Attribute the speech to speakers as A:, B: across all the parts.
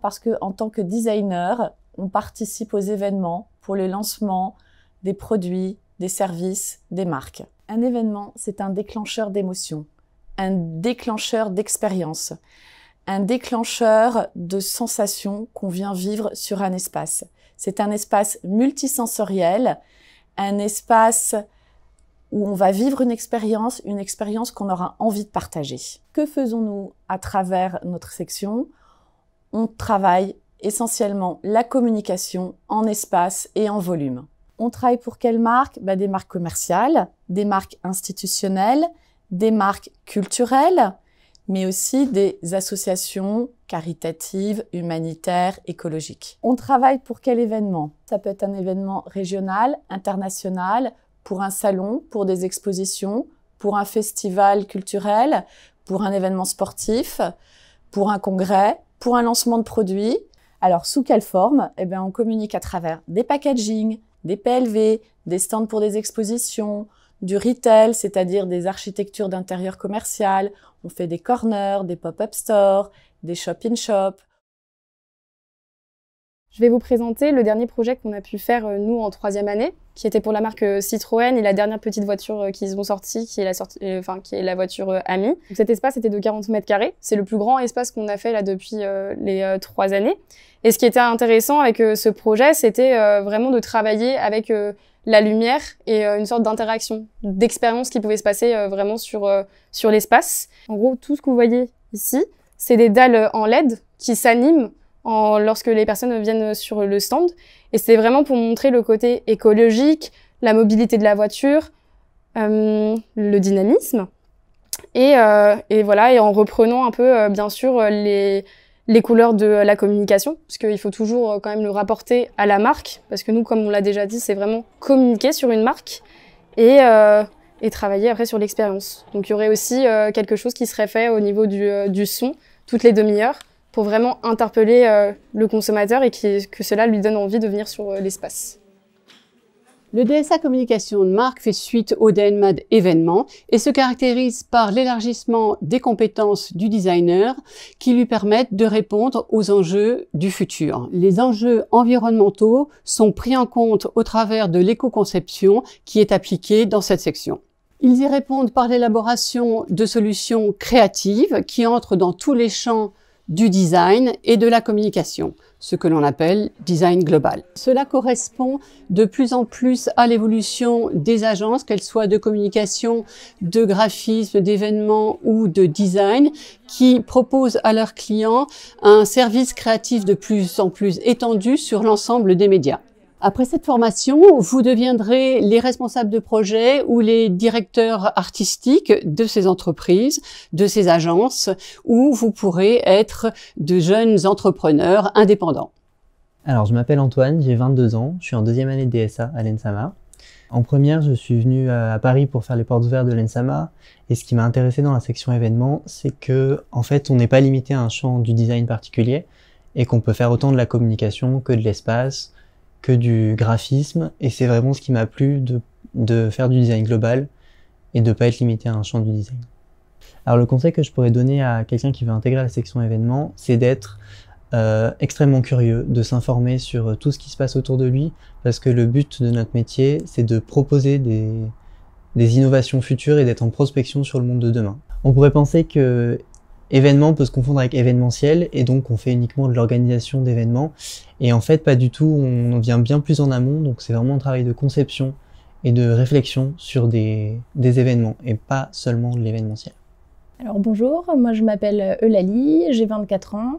A: parce que en tant que designer, on participe aux événements pour le lancement des produits, des services, des marques. Un événement, c'est un déclencheur d'émotions, un déclencheur d'expérience, un déclencheur de sensations qu'on vient vivre sur un espace. C'est un espace multisensoriel, un espace où on va vivre une expérience, une expérience qu'on aura envie de partager. Que faisons-nous à travers notre section on travaille essentiellement la communication en espace et en volume. On travaille pour quelles marques bah, Des marques commerciales, des marques institutionnelles, des marques culturelles, mais aussi des associations caritatives, humanitaires, écologiques. On travaille pour quel événement Ça peut être un événement régional, international, pour un salon, pour des expositions, pour un festival culturel, pour un événement sportif, pour un congrès, pour un lancement de produit. Alors, sous quelle forme Eh bien, on communique à travers des packaging, des PLV, des stands pour des expositions, du retail, c'est-à-dire des architectures d'intérieur commercial. On fait des corners, des pop-up stores, des shop-in-shop. shop in shop je vais vous présenter le dernier projet qu'on a pu faire,
B: euh, nous, en troisième année, qui était pour la marque euh, Citroën et la dernière petite voiture euh, qu'ils ont sortie, qui est la, qui est la voiture Ami. cet espace était de 40 mètres carrés. C'est le plus grand espace qu'on a fait là depuis les trois années. Et ce qui était intéressant avec ce projet, c'était vraiment de travailler avec la lumière et une sorte d'interaction, d'expérience qui pouvait se passer vraiment sur, sur l'espace. En gros, tout ce que vous voyez ici, c'est des dalles en LED qui s'animent lorsque les personnes viennent sur le stand. Et c'est vraiment pour montrer le côté écologique, la mobilité de la voiture, euh, le dynamisme. Et, euh, et, voilà, et en reprenant un peu, euh, bien sûr, les, les, couleurs de la communication, parce qu'il faut toujours quand même le rapporter à la marque, parce que nous, comme on l'a déjà dit, c'est vraiment communiquer sur une marque et, et travailler après sur l'expérience. Donc il y aurait aussi quelque chose qui serait fait au niveau du, du son toutes les demi-heures pour vraiment interpeller euh, le consommateur et que cela lui donne envie de venir sur euh, l'espace.
C: Le DSA communication de marque fait suite au DNMAD événement et se caractérise par l'élargissement des compétences du designer qui lui permettent de répondre aux enjeux du futur. Les enjeux environnementaux sont pris en compte au travers de l'éco-conception qui est appliquée dans cette section. Ils y répondent par l'élaboration de solutions créatives qui entrent dans tous les champs du design et de la communication, ce que l'on appelle design global. Cela correspond de plus en plus à l'évolution des agences, qu'elles soient de communication, de graphisme, d'événements ou de design, qui proposent à leurs clients un service créatif de plus en plus étendu sur l'ensemble des médias. Après cette formation, vous deviendrez les responsables de projets ou les directeurs artistiques de ces entreprises, de ces agences, où vous pourrez être de jeunes entrepreneurs indépendants.
D: Alors, je m'appelle Antoine, j'ai 22 ans, je suis en deuxième année de DSA à l'ENSAMA. En première, je suis venu euh, à Paris pour faire les portes ouvertes de l'ENSAMA, et ce qui m'a intéressé dans la section événements, c'est que, en fait, on n'est pas limité à un champ du design particulier, et qu'on peut faire autant de la communication que de l'espace, que du graphisme et c'est vraiment ce qui m'a plu de, faire du design global et de pas être limité à un champ du design. Alors le conseil que je pourrais donner à quelqu'un qui veut intégrer la section événements, c'est d'être euh, extrêmement curieux, de s'informer sur euh, tout ce qui se passe autour de lui, parce que le but de notre métier, c'est de proposer des, des innovations futures et d'être en prospection sur le monde de demain. On pourrait penser que événement peut se confondre avec événementiel et donc on fait uniquement de l'organisation d'événements. Et en fait, pas du tout, on vient bien plus en amont, donc c'est vraiment un travail de conception et de réflexion sur des, des événements et pas seulement de l'événementiel.
E: Alors bonjour, moi je m'appelle euh, Eulalie, j'ai 24 ans.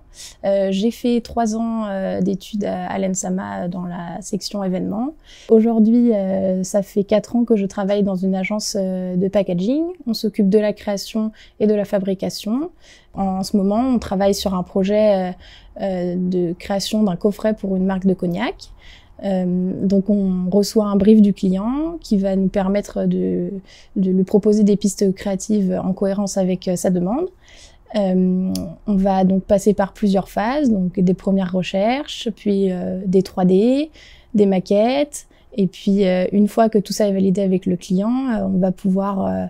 E: Euh, j'ai fait 3 ans euh, d'études à, à l'ENSAMA dans la section événements. Aujourd'hui, ça fait quatre ans que je travaille dans une agence de packaging. On s'occupe de la création et de la fabrication. en ce moment, on travaille sur un projet de création d'un coffret pour une marque de cognac. Euh, donc on reçoit un brief du client qui va nous permettre de, lui proposer des pistes créatives en cohérence avec euh, sa demande. Euh, on va donc passer par plusieurs phases, donc des premières recherches, puis des 3D, des maquettes. Et puis, une fois que tout ça est validé avec le client, on va pouvoir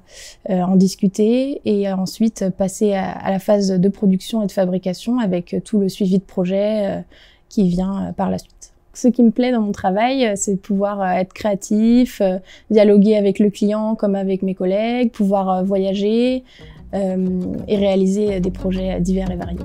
E: en discuter et ensuite passer à, la phase de production et de fabrication avec tout le suivi de projet qui vient par la suite ce qui me plaît dans mon travail, euh, c'est de pouvoir euh, être créatif, euh, dialoguer avec le client comme avec mes collègues, pouvoir voyager et réaliser des projets divers et variés.